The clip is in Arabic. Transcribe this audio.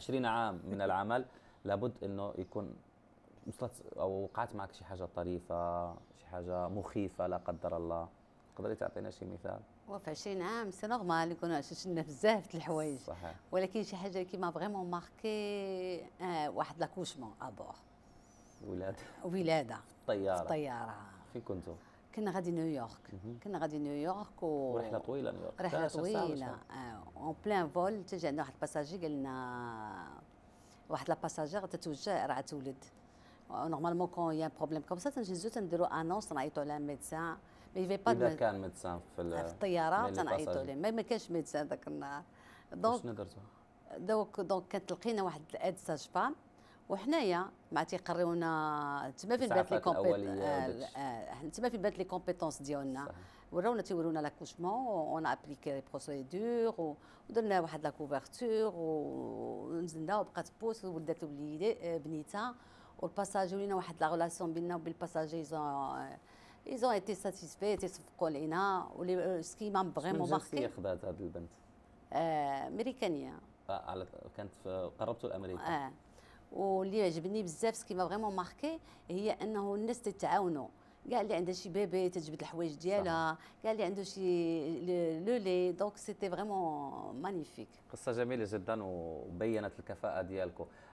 20 عام من العمل لابد انه يكون وصلت او وقعت معك شي حاجه طريفه شي حاجه مخيفه لا قدر الله تقدري تعطينا شي مثال وفي 20 عام سي نورمال يكونوا شفنا بزاف د الحوايج صحيح ولكن شي حاجه كيما فريمون ماركي آه واحد لاكوشمون ابور ولاده ولاده في الطياره في الطياره فين كنتوا كنا غادي نيويورك كنا غادي نيويورك و... رحله طويله نيويورك رحله طويله اون بلان فول تجي عندنا واحد الباساجي قال لنا واحد لا تتوجه راه تولد نورمالمون كون يا بروبليم كوم سا تنجزو تنديرو انونس نعيطو على ميدسان مي في با اذا كان ميدسان في, الطياره يعني تنعيطو ليه ما كانش ميدسان ذاك النهار دونك شنو درتو دونك دونك كانت لقينا واحد الاد ساج فام وحنايا مع تيقريونا تما فين بات لي آه، كومبيتونس آه، تما فين بات لي كومبيتونس ديالنا ورونا تيورونا لاكوشمون اون ابليكي لي بروسيدور ودرنا واحد لا ونزلنا وبقات بوس ولدات وليدي آه، بنيتها والباساجي ولينا واحد لا غولاسيون بيننا وبين الباساجي ايزون ايتي ساتيسفي تيصفقوا لينا ولي qui m'a vraiment marqué من خدات هذه البنت امريكانيه كانت قربتوا الامريكا واللي عجبني بزاف سكيما فريمون ماركي هي انه الناس تتعاونوا كاع اللي عندها شي بيبي تجبد الحوايج ديالها كاع اللي عنده شي لو لي دونك سيتي فريمون مانيفيك قصه جميله جدا وبينت الكفاءه ديالكم